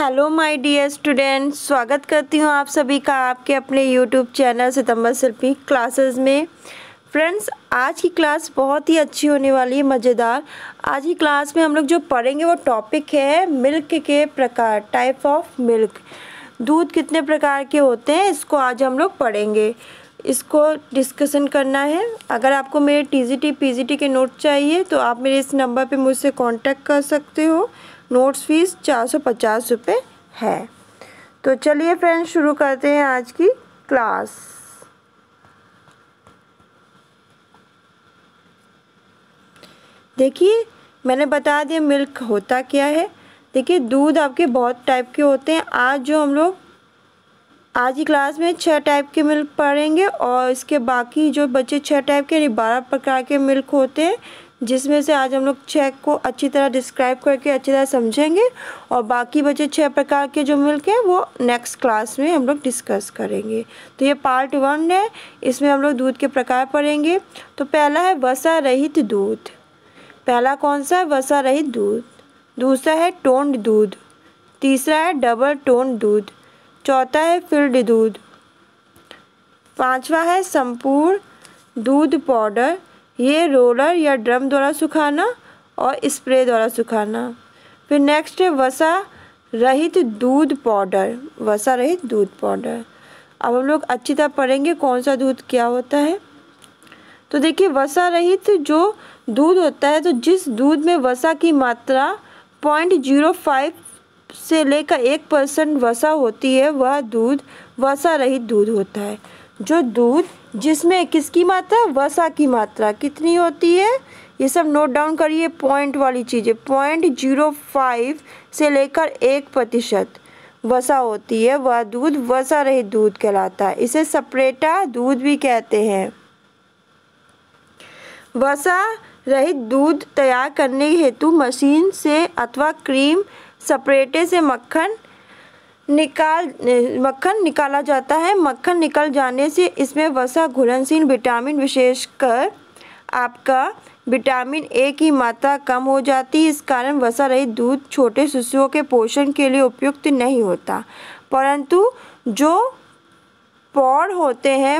hello my dear student स्वागत करती हूँ आप सभी का आपके अपने यूट्यूब चैनल सितंबर शिल्पी क्लासेस में फ्रेंड्स आज की क्लास बहुत ही अच्छी होने वाली है मज़ेदार आज की क्लास में हम लोग जो पढ़ेंगे वो टॉपिक है मिल्क के प्रकार टाइप ऑफ मिल्क दूध कितने प्रकार के होते हैं इसको आज हम लोग पढ़ेंगे इसको डिस्कशन करना है अगर आपको मेरे टी जी टी के नोट चाहिए तो आप मेरे इस नंबर पर मुझसे कॉन्टैक्ट कर सकते हो नोट्स फीस चार सौ पचास रुपये है तो चलिए फ्रेंड्स शुरू करते हैं आज की क्लास देखिए मैंने बता दिया मिल्क होता क्या है देखिए दूध आपके बहुत टाइप के होते हैं आज जो हम लोग आज की क्लास में छह टाइप के मिल्क पढ़ेंगे और इसके बाकी जो बच्चे छः टाइप के यानी बारह प्रकार के मिल्क होते हैं जिसमें से आज हम लोग छः को अच्छी तरह डिस्क्राइब करके अच्छी तरह समझेंगे और बाकी बचे छः प्रकार के जो मिलके हैं वो नेक्स्ट क्लास में हम लोग डिस्कस करेंगे तो ये पार्ट वन है इसमें हम लोग दूध के प्रकार पढ़ेंगे तो पहला है वसा रहित दूध पहला कौन सा है वसा रहित दूध दूसरा है टोंड दूध तीसरा है डबल टोंड दूध चौथा है फिल्ड दूध पाँचवा है संपूर्ण दूध पाउडर ये रोलर या ड्रम द्वारा सुखाना और स्प्रे द्वारा सुखाना फिर नेक्स्ट है वसा रहित दूध पाउडर वसा रहित दूध पाउडर अब हम लोग अच्छी तरह पढ़ेंगे कौन सा दूध क्या होता है तो देखिए वसा रहित जो दूध होता है तो जिस दूध में वसा की मात्रा पॉइंट जीरो फाइव से लेकर एक परसेंट वसा होती है वह दूध वसा रहित दूध होता है जो दूध जिसमें किसकी मात्रा वसा की मात्रा कितनी होती है ये सब नोट डाउन करिए पॉइंट वाली चीज़ें पॉइंट जीरो फाइव से लेकर एक प्रतिशत वसा होती है वह दूध वसा रहित दूध कहलाता है इसे सपरेटा दूध भी कहते हैं वसा रहित दूध तैयार करने हेतु मशीन से अथवा क्रीम सपरेटे से मक्खन निकाल मक्खन निकाला जाता है मक्खन निकल जाने से इसमें वसा घुलनशील विटामिन विशेषकर आपका विटामिन ए की मात्रा कम हो जाती है इस कारण वसा रहित दूध छोटे शिशुओं के पोषण के लिए उपयुक्त नहीं होता परंतु जो पौड़ होते हैं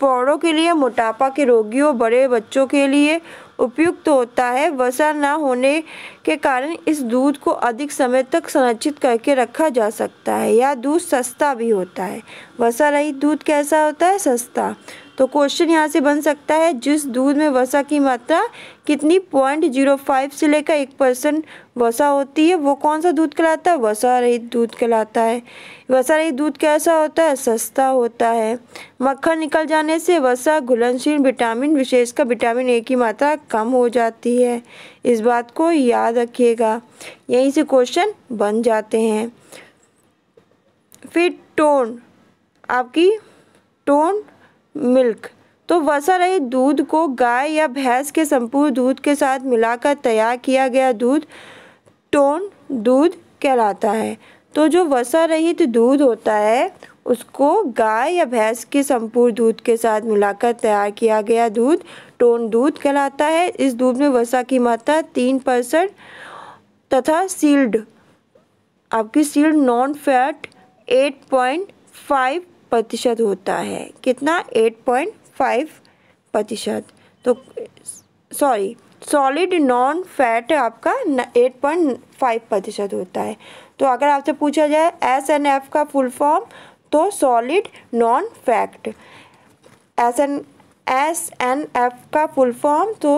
पौड़ों के लिए मोटापा के रोगियों बड़े बच्चों के लिए उपयुक्त होता है वसा न होने के कारण इस दूध को अधिक समय तक संरक्षित करके रखा जा सकता है या दूध सस्ता भी होता है वसा रहित दूध कैसा होता है सस्ता तो क्वेश्चन यहाँ से बन सकता है जिस दूध में वसा की मात्रा कितनी पॉइंट जीरो फाइव से लेकर एक परसेंट वसा होती है वो कौन सा दूध कहलाता है वसा रहित दूध कहलाता है वसा रहित दूध कैसा होता है सस्ता होता है मक्खन निकल जाने से वसा घुलनशील विटामिन विशेषकर विटामिन ए की मात्रा कम हो जाती है इस बात को याद रखिएगा यहीं से क्वेश्चन बन जाते हैं फिर टोन आपकी टोन मिल्क तो वसा रहित दूध को गाय या भैंस के संपूर्ण दूध के साथ मिलाकर तैयार किया गया दूध टोन दूध कहलाता है तो जो वसा रहित दूध होता है उसको गाय या भैंस के संपूर्ण दूध के साथ मिलाकर तैयार किया गया दूध टोन दूध कहलाता है इस दूध में वसा की मात्रा तीन परसेंट तथा सील्ड आपकी solid non fat eight point five प्रतिशत होता है कितना एट पॉइंट फाइव प्रतिशत तो सॉरी सॉलिड नॉन फैट आपका एट पॉइंट फाइव प्रतिशत होता है तो अगर आपसे पूछा जाए एस एन एफ का फुल फॉर्म तो solid non fact S N S N F का फुल फॉर्म तो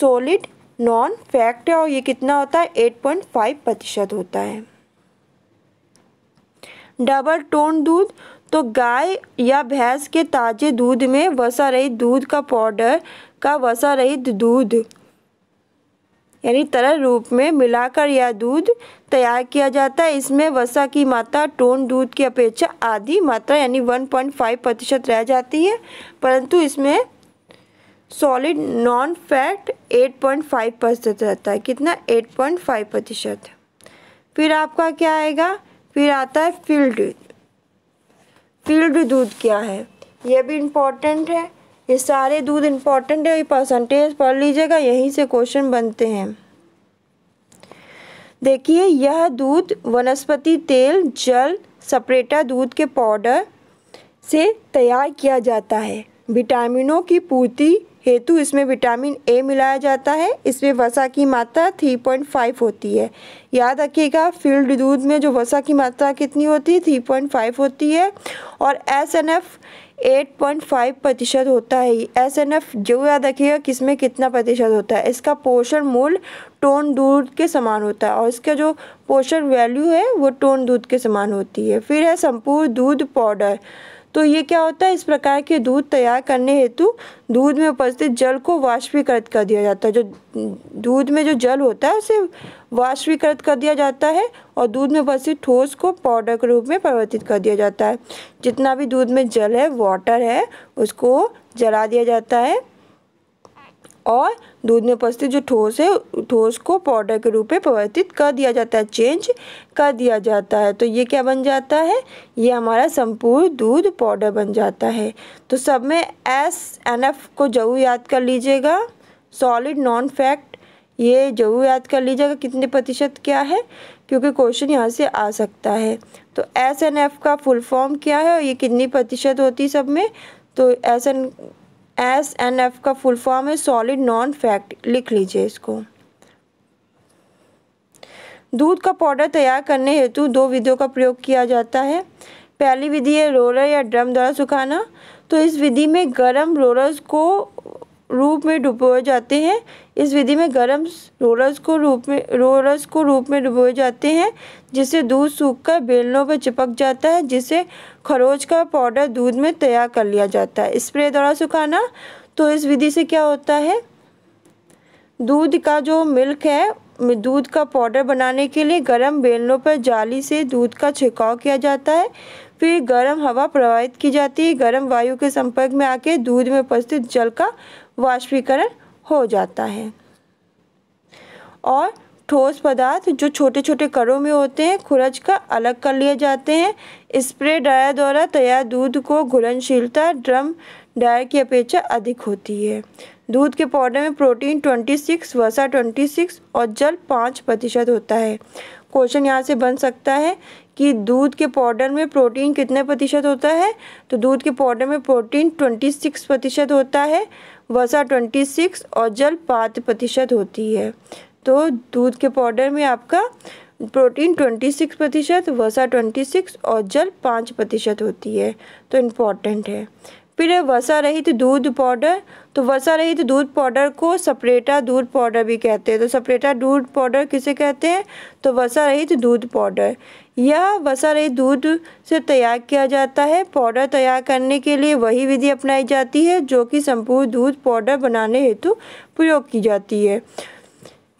सॉलिड नॉन फैक्ट है और ये कितना होता है एट पॉइंट फाइव प्रतिशत होता है डबल टोन दूध तो गाय या भैंस के ताजे दूध में वसा रहित दूध का पाउडर का वसा रहित दूध यानी तरल रूप में मिलाकर यह दूध तैयार किया जाता है इसमें वसा की मात्रा टोन दूध की अपेक्षा आधी मात्रा यानी 1.5 प्रतिशत रह जाती है परंतु इसमें सॉलिड नॉन फैट 8.5 प्रतिशत रहता है कितना 8.5 प्रतिशत फिर आपका क्या आएगा फिर आता है फील्ड फील्ड दूध क्या है यह भी इम्पोर्टेंट है ये सारे दूध इम्पॉर्टेंट है परसेंटेज पढ़ लीजिएगा यहीं से क्वेश्चन बनते हैं देखिए यह दूध वनस्पति तेल जल सपरेटा दूध के पाउडर से तैयार किया जाता है विटामिनों की पूर्ति हेतु इसमें विटामिन ए मिलाया जाता है इसमें वसा की मात्रा 3.5 होती है याद रखिएगा फील्ड दूध में जो वसा की मात्रा कितनी होती है 3.5 होती है और एस एन एफ 8.5 प्रतिशत होता है एस एन एफ जो याद रखिएगा किस में कितना प्रतिशत होता है इसका पोषण मूल टोन दूध के समान होता है और इसका जो पोषण वैल्यू है वो टोन दूध के समान होती है फिर है संपूर्ण दूध पाउडर तो ये क्या होता है इस प्रकार के दूध तैयार करने हेतु दूध में उपस्थित जल को वाष्पीकृत कर दिया जाता है जो दूध में जो जल होता है उसे वाष्पीकृत कर दिया जाता है और दूध में उपस्थित ठोस को पाउडर के रूप में परिवर्तित कर दिया जाता है जितना भी दूध में जल है वाटर है उसको जला दिया जाता है और दूध में उपस्थित जो ठोस है ठोस को पाउडर के रूप में परिवर्तित कर दिया जाता है चेंज कर दिया जाता है तो ये क्या बन जाता है ये हमारा संपूर्ण दूध पाउडर बन जाता है तो सब में एस एन एफ को जरूर याद कर लीजिएगा सॉलिड नॉन फैक्ट ये जरूर याद कर लीजिएगा कितने प्रतिशत क्या है क्योंकि क्वेश्चन यहाँ से आ सकता है तो एस एन एफ का फुल फॉर्म क्या है और ये कितनी प्रतिशत होती सब में तो S N S N F का फुल फॉर्म है सॉलिड नॉन फैक्ट लिख लीजिए इसको दूध का पाउडर तैयार करने हेतु दो विधियों का प्रयोग किया जाता है पहली विधि है रोलर या ड्रम द्वारा सुखाना तो इस विधि में गर्म रोलर्स को रूप में डुबोए जाते हैं इस विधि में गर्म रोलर्स को रूप में रोलर्स को रूप में डुबोए जाते हैं जिससे दूध सूखकर बेलनों पर चिपक जाता है जिसे खरोच का पाउडर दूध में तैयार कर लिया जाता है स्प्रे द्वारा सुखाना तो इस विधि से क्या होता है दूध का जो मिल्क है दूध का पाउडर बनाने के लिए गर्म बेलनों पर जाली से दूध का छिड़काव किया जाता है फिर गर्म हवा प्रवाहित की जाती है गर्म वायु के संपर्क में आके दूध में उपस्थित जल का वाष्पीकरण हो जाता है और ठोस पदार्थ जो छोटे छोटे करों में होते हैं खुरज का अलग कर लिए जाते हैं स्प्रे डायर द्वारा तैयार दूध को घुलनशीलता ड्रम डायर की अपेक्षा अधिक होती है दूध के पाउडर में प्रोटीन 26, वसा 26 और जल 5 प्रतिशत होता है क्वेश्चन यहाँ से बन सकता है कि दूध के पाउडर में प्रोटीन कितने प्रतिशत होता है तो दूध के पाउडर में प्रोटीन ट्वेंटी सिक्स प्रतिशत होता है वसा ट्वेंटी तो सिक्स और जल पाँच प्रतिशत होती है तो दूध के पाउडर में आपका प्रोटीन ट्वेंटी सिक्स प्रतिशत वसा ट्वेंटी सिक्स और जल पाँच प्रतिशत होती है तो इम्पॉर्टेंट है फिर वसा रहित दूध पाउडर तो वसा रहित दूध पाउडर को सपरेटा दूध पाउडर भी कहते हैं तो सपरेटा दूध पाउडर किसे कहते हैं तो वसा रहित दूध पाउडर यह वसा रहित दूध से तैयार किया जाता है पाउडर तैयार करने के लिए वही विधि अपनाई जाती है जो कि संपूर्ण दूध पाउडर बनाने हेतु प्रयोग की जाती है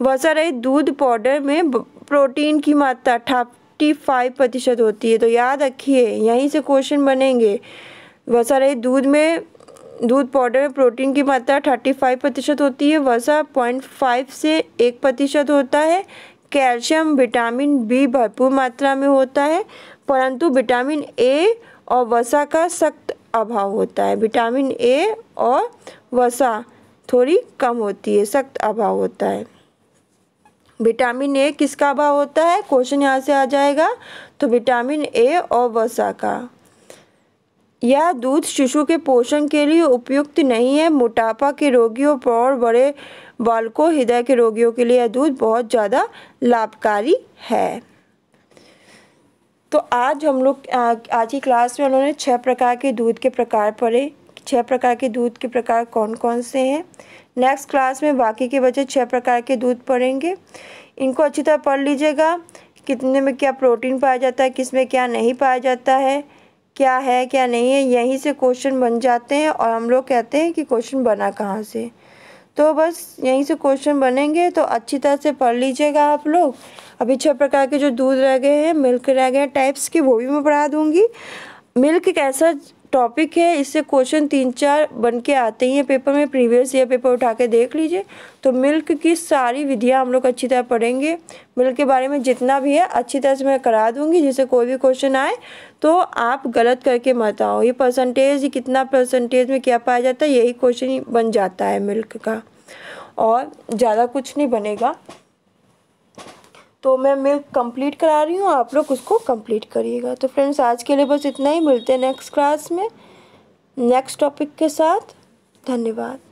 वसा रहित दूध पाउडर में प्रोटीन की मात्रा थर्टी फाइव प्रतिशत होती है तो याद रखिए यहीं से क्वेश्चन बनेंगे वसा रहित दूध में दूध पाउडर में प्रोटीन की मात्रा 35 प्रतिशत होती है वसा 0.5 से एक प्रतिशत होता है कैल्शियम विटामिन बी भरपूर मात्रा में होता है परंतु विटामिन ए और वसा का सख्त अभाव होता है विटामिन ए और वसा थोड़ी कम होती है सख्त अभाव होता है विटामिन ए किसका अभाव होता है क्वेश्चन यहाँ से आ जाएगा तो विटामिन ए और वसा का यह दूध शिशु के पोषण के लिए उपयुक्त नहीं है मोटापा के रोगियों और बड़े बालकों हृदय के रोगियों के लिए यह दूध बहुत ज़्यादा लाभकारी है तो आज हम लोग आज की क्लास में उन्होंने छह प्रकार के दूध के प्रकार पढ़े छह प्रकार के दूध के प्रकार कौन कौन से हैं नेक्स्ट क्लास में बाकी के बच्चे छह प्रकार के दूध पढ़ेंगे इनको अच्छी तरह पढ़ लीजिएगा कितने में क्या प्रोटीन पाया जाता है किस में क्या नहीं पाया जाता है क्या है क्या नहीं है यहीं से क्वेश्चन बन जाते हैं और हम लोग कहते हैं कि क्वेश्चन बना कहाँ से तो बस यहीं से क्वेश्चन बनेंगे तो अच्छी तरह से पढ़ लीजिएगा आप लोग अभी छह प्रकार के जो दूध रह गए हैं मिल्क रह गए हैं टाइप्स के वो भी मैं पढ़ा दूँगी मिल्क कैसा टॉपिक है इससे क्वेश्चन तीन चार बन के आते ही हैं पेपर में प्रीवियस ईयर पेपर उठा के देख लीजिए तो मिल्क की सारी विधियाँ हम लोग अच्छी तरह पढ़ेंगे मिल्क के बारे में जितना भी है अच्छी तरह से मैं करा दूंगी जिससे कोई भी क्वेश्चन आए तो आप गलत करके मत आओ ये परसेंटेज कितना परसेंटेज में क्या पाया जाता है यही क्वेश्चन बन जाता है मिल्क का और ज़्यादा कुछ नहीं बनेगा तो मैं मिल्क कंप्लीट करा रही हूँ आप लोग उसको कंप्लीट करिएगा तो फ्रेंड्स आज के लिए बस इतना ही मिलते हैं नेक्स्ट क्लास में नेक्स्ट टॉपिक के साथ धन्यवाद